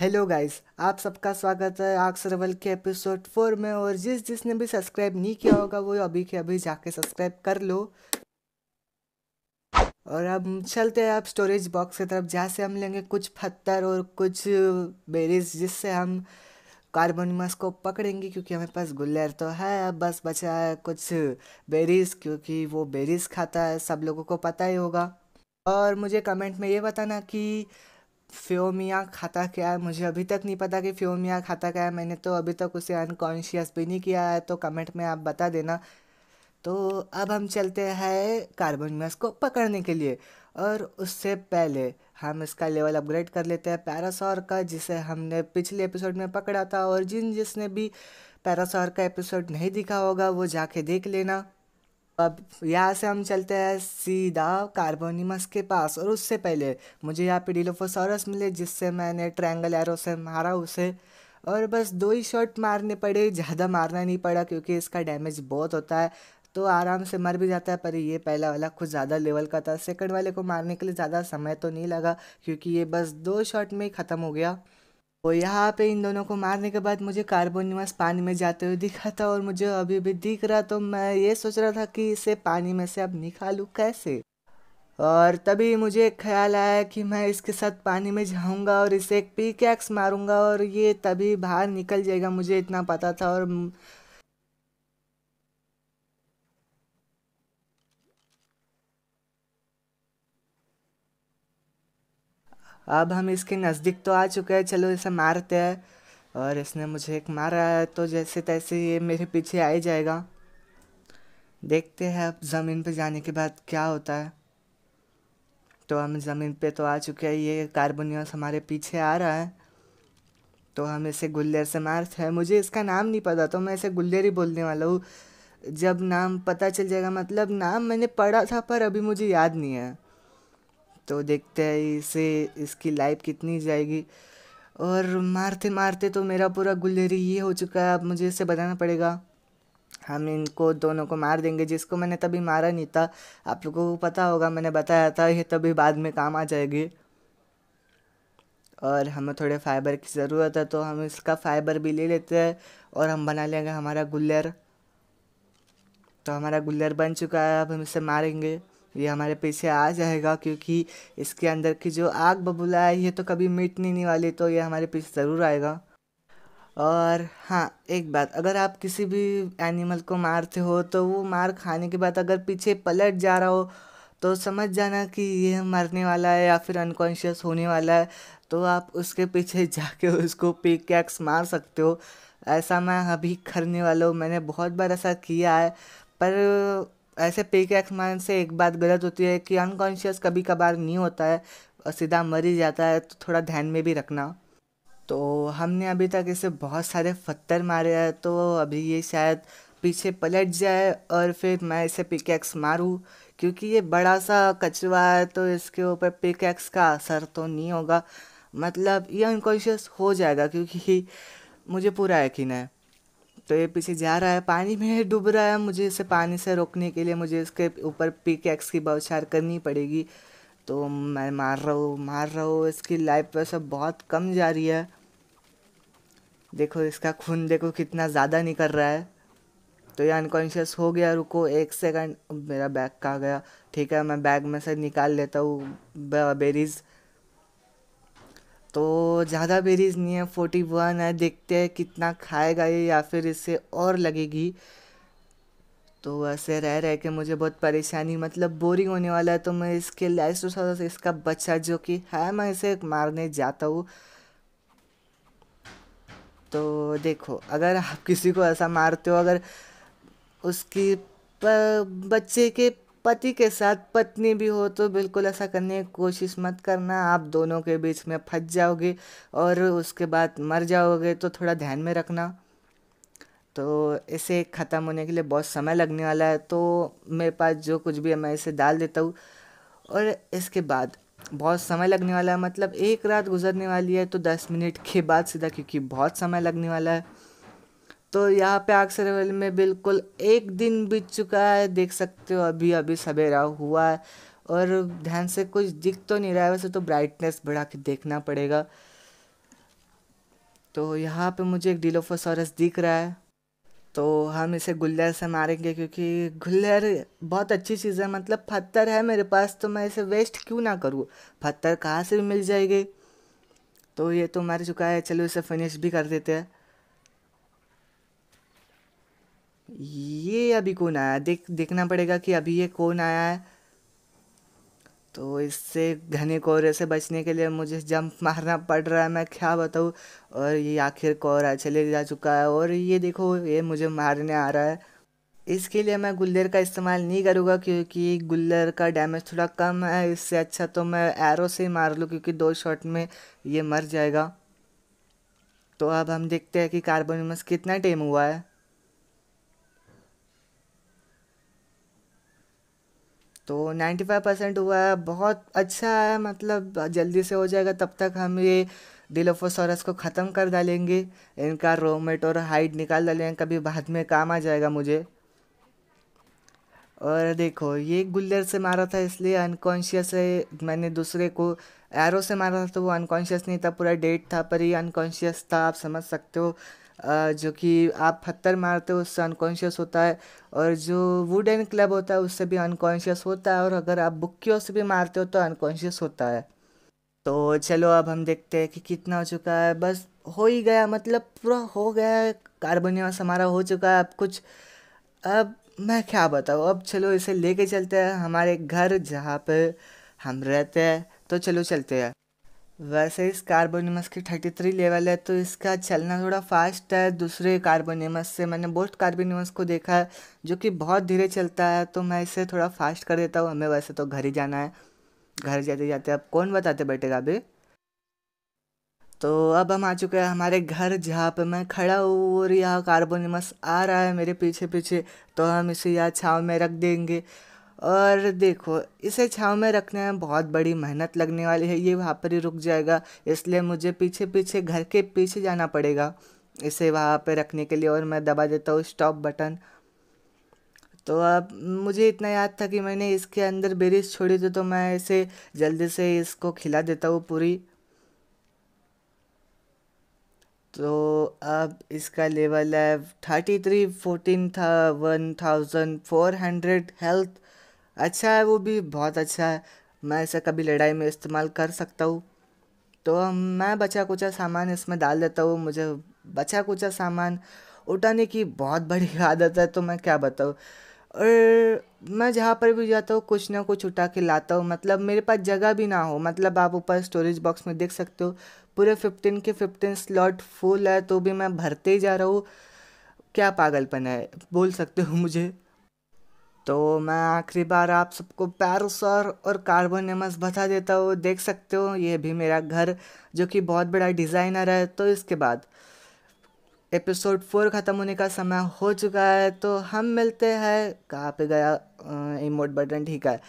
hello guys आप सबका स्वागत है आग सरवल के एपिसोड फोर में और जिस जिसने भी सब्सक्राइब नहीं किया होगा वो अभी के अभी जाके सब्सक्राइब कर लो और अब चलते हैं आप स्टोरेज बॉक्स की तरफ जहाँ से हम लेंगे कुछ पत्थर और कुछ बेरीज जिससे हम कार्बोनिमस को पकड़ेंगे क्योंकि हमारे पास गुल्लर तो है अब बस बचा है कुछ बेरीज क्योंकि वो बेरीज खाता है सब लोगों को पता ही होगा और मुझे कमेंट में ये बताना कि फ्योमिया खाता क्या है मुझे अभी तक नहीं पता कि फ्योमिया खाता क्या है मैंने तो अभी तक उसे अनकॉन्शियस भी नहीं किया है तो कमेंट में आप बता देना तो अब हम चलते हैं कार्बन मैस को पकड़ने के लिए और उससे पहले हम इसका लेवल अपग्रेड कर लेते हैं पैरासॉर का जिसे हमने पिछले एपिसोड में पकड़ा था और जिन जिसने भी पैरासॉर का एपिसोड नहीं दिखा होगा वो जाके देख लेना अब यहाँ से हम चलते हैं सीधा कार्बोनिमस के पास और उससे पहले मुझे यहाँ पे डिलोफोसॉरस मिले जिससे मैंने ट्रायंगल एरो से मारा उसे और बस दो ही शॉट मारने पड़े ज़्यादा मारना नहीं पड़ा क्योंकि इसका डैमेज बहुत होता है तो आराम से मर भी जाता है पर ये पहला वाला कुछ ज़्यादा लेवल का था सेकंड वाले को मारने के लिए ज़्यादा समय तो नहीं लगा क्योंकि ये बस दो शॉट में ही ख़त्म हो गया और यहाँ पे इन दोनों को मारने के बाद मुझे कार्बोनिवास पानी में जाते हुए दिखा था और मुझे अभी भी दिख रहा तो मैं ये सोच रहा था कि इसे पानी में से अब निकालू कैसे और तभी मुझे ख्याल आया कि मैं इसके साथ पानी में जाऊंगा और इसे एक पी मारूंगा और ये तभी बाहर निकल जाएगा मुझे इतना पता था और अब हम इसके नज़दीक तो आ चुके हैं चलो इसे मारते हैं और इसने मुझे एक मारा है तो जैसे तैसे ये मेरे पीछे आ ही जाएगा देखते हैं अब ज़मीन पे जाने के बाद क्या होता है तो हम ज़मीन पे तो आ चुके हैं ये कार्बोनियस हमारे पीछे आ रहा है तो हम इसे गुल्लेर से मारते हैं मुझे इसका नाम नहीं पता तो मैं इसे गुल्लेर ही बोलने वाला हूँ जब नाम पता चल जाएगा मतलब नाम मैंने पढ़ा था पर अभी मुझे याद नहीं है तो देखते हैं इसे इसकी लाइफ कितनी जाएगी और मारते मारते तो मेरा पूरा गुलेरी ये हो चुका है अब मुझे इसे बताना पड़ेगा हम इनको दोनों को मार देंगे जिसको मैंने तभी मारा नहीं था आप लोगों को पता होगा मैंने बताया था ये तभी बाद में काम आ जाएगी और हमें थोड़े फाइबर की ज़रूरत है तो हम इसका फाइबर भी ले लेते हैं और हम बना लेंगे हमारा गुल्लर तो हमारा गुल्लर बन चुका है अब हम इसे मारेंगे ये हमारे पीछे आ जाएगा क्योंकि इसके अंदर की जो आग बबूला है ये तो कभी मिट नहीं वाली तो ये हमारे पीछे ज़रूर आएगा और हाँ एक बात अगर आप किसी भी एनिमल को मारते हो तो वो मार खाने के बाद अगर पीछे पलट जा रहा हो तो समझ जाना कि ये मरने वाला है या फिर अनकॉन्शियस होने वाला है तो आप उसके पीछे जाके उसको पिक कैक्स मार सकते हो ऐसा मैं अभी करने वाला हूँ मैंने बहुत बार ऐसा किया है पर ऐसे पिकैक्स मारने से एक बात गलत होती है कि अनकॉन्शियस कभी कभार नहीं होता है और सीधा मर ही जाता है तो थोड़ा ध्यान में भी रखना तो हमने अभी तक इसे बहुत सारे पत्थर मारे हैं तो अभी ये शायद पीछे पलट जाए और फिर मैं इसे पिकैक्स मारूँ क्योंकि ये बड़ा सा कचरा है तो इसके ऊपर पिकैक्स का असर तो नहीं होगा मतलब ये अनकॉन्शियस हो जाएगा क्योंकि मुझे पूरा यकीन है तो ये पीछे जा रहा है पानी में डूब रहा है मुझे इसे पानी से रोकने के लिए मुझे इसके ऊपर पिक एक्स की बौछार करनी पड़ेगी तो मैं मार रहा हूँ मार रहा हूँ इसकी लाइफ वैसे बहुत कम जा रही है देखो इसका खून देखो कितना ज़्यादा निकल रहा है तो ये अनकॉन्शियस हो गया रुको एक सेकंड मेरा बैग कहाँ गया ठीक है मैं बैग में से निकाल लेता हूँ बेरीज़ तो ज़्यादा बेरीज नहीं है फोर्टी वन है देखते हैं कितना खाएगा ये या फिर इससे और लगेगी तो ऐसे रह रहे के मुझे बहुत परेशानी मतलब बोरिंग होने वाला है तो मैं इसके तो से इसका बच्चा जो कि है मैं इसे मारने जाता हूँ तो देखो अगर आप किसी को ऐसा मारते हो अगर उसकी बच्चे के पति के साथ पत्नी भी हो तो बिल्कुल ऐसा करने की कोशिश मत करना आप दोनों के बीच में फंस जाओगे और उसके बाद मर जाओगे तो थोड़ा ध्यान में रखना तो इसे ख़त्म होने के लिए बहुत समय लगने वाला है तो मेरे पास जो कुछ भी है मैं इसे डाल देता हूँ और इसके बाद बहुत समय लगने वाला है मतलब एक रात गुजरने वाली है तो दस मिनट के बाद सीधा क्योंकि बहुत समय लगने वाला है तो यहाँ पे अक्सर में बिल्कुल एक दिन बीत चुका है देख सकते हो अभी अभी सवेरा हुआ है और ध्यान से कुछ दिख तो नहीं रहा है वैसे तो ब्राइटनेस बढ़ा के देखना पड़ेगा तो यहाँ पे मुझे एक डिलोफोसोरस दिख रहा है तो हम इसे गुल्लर से मारेंगे क्योंकि गुल्लर बहुत अच्छी चीज़ है मतलब पत्थर है मेरे पास तो मैं इसे वेस्ट क्यों ना करूँ पत्थर कहाँ से भी मिल जाएगी तो ये तो मर चुका है चलो इसे फिनिश भी कर देते हैं ये अभी कौन आया देख देखना पड़ेगा कि अभी ये कौन आया है तो इससे घने कोहरे से बचने के लिए मुझे जंप मारना पड़ रहा है मैं क्या बताऊँ और ये आखिर कोहरा चले जा चुका है और ये देखो ये मुझे मारने आ रहा है इसके लिए मैं गुल्लर का इस्तेमाल नहीं करूँगा क्योंकि गुल्लर का डैमेज थोड़ा कम है इससे अच्छा तो मैं एरो से ही मार लूँ क्योंकि दो शॉट में ये मर जाएगा तो अब हम देखते हैं कि कार्बोनिमस कितना टेम हुआ है तो नाइन्टी फाइव परसेंट हुआ है बहुत अच्छा है मतलब जल्दी से हो जाएगा तब तक हम ये डिलोफोसोरस को ख़त्म कर डालेंगे इनका रोमेट और हाइट निकाल डालेंगे कभी बाद में काम आ जाएगा मुझे और देखो ये गुल्लर से मारा था इसलिए अनकॉन्शियस है मैंने दूसरे को एरो से मारा था तो वो अनकॉन्शियस नहीं था पूरा डेट था पर ये अनकॉन्शियस था आप समझ सकते हो जो कि आप पत्थर मारते हो उससे अनकॉन्शियस होता है और जो वुड एंड क्लब होता है उससे भी अनकॉन्शियस होता है और अगर आप बुक्कियों से भी मारते हो तो अनकॉन्शियस होता है तो चलो अब हम देखते हैं कि कितना हो चुका है बस हो ही गया मतलब पूरा हो गया है कार्बोनियस हमारा हो चुका है अब कुछ अब मैं क्या बताऊँ अब चलो इसे लेके चलते हैं हमारे घर जहाँ पे हम रहते हैं तो चलो चलते हैं वैसे इस कार्बोनिमस की थर्टी थ्री लेवल है तो इसका चलना थोड़ा फास्ट है दूसरे कार्बोनिमस से मैंने बोस्ट कार्बोनिमस को देखा है जो कि बहुत धीरे चलता है तो मैं इसे थोड़ा फास्ट कर देता हूँ हमें वैसे तो घर ही जाना है घर जाते जाते अब कौन बताते बैठेगा अभी तो अब हम आ चुके हैं हमारे घर जहाँ पे मैं खड़ा हूँ और यह कार्बोनिमस आ रहा है मेरे पीछे पीछे तो हम इसे यहाँ छाँव में रख देंगे और देखो इसे छाँव में रखने में बहुत बड़ी मेहनत लगने वाली है ये वहाँ पर ही रुक जाएगा इसलिए मुझे पीछे पीछे घर के पीछे जाना पड़ेगा इसे वहाँ पर रखने के लिए और मैं दबा देता हूँ स्टॉप बटन तो अब मुझे इतना याद था कि मैंने इसके अंदर बेरीज छोड़ी थी तो मैं इसे जल्दी से इसको खिला देता हूँ पूरी तो अब इसका लेवल है थर्टी थ्री फोर्टीन था one thousand four hundred health अच्छा है वो भी बहुत अच्छा है मैं इसे कभी लड़ाई में इस्तेमाल कर सकता हूँ तो मैं बचा कुचा सामान इसमें डाल देता हूँ मुझे बचा कुचा सामान उठाने की बहुत बड़ी आदत है तो मैं क्या बताऊँ और मैं जहाँ पर भी जाता हूँ कुछ ना कुछ उठा के लाता हूँ मतलब मेरे पास जगह भी ना हो मतलब आप ऊपर स्टोरेज बॉक्स में देख सकते हो पूरे फिफ्टीन के फिफ्टीन स्लॉट फुल है तो भी मैं भरते ही जा रहा हूँ क्या पागलपन है बोल सकते हो मुझे तो मैं आखिरी बार आप सबको पैरोसर और एमस बता देता हूँ देख सकते हो ये भी मेरा घर जो कि बहुत बड़ा डिज़ाइनर है तो इसके बाद एपिसोड फोर ख़त्म होने का समय हो चुका है तो हम मिलते हैं कहाँ पे गया इमोट बटन ठीक है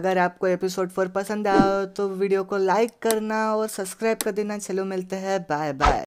अगर आपको एपिसोड फोर पसंद आया हो तो वीडियो को लाइक करना और सब्सक्राइब कर देना चलो मिलते हैं बाय बाय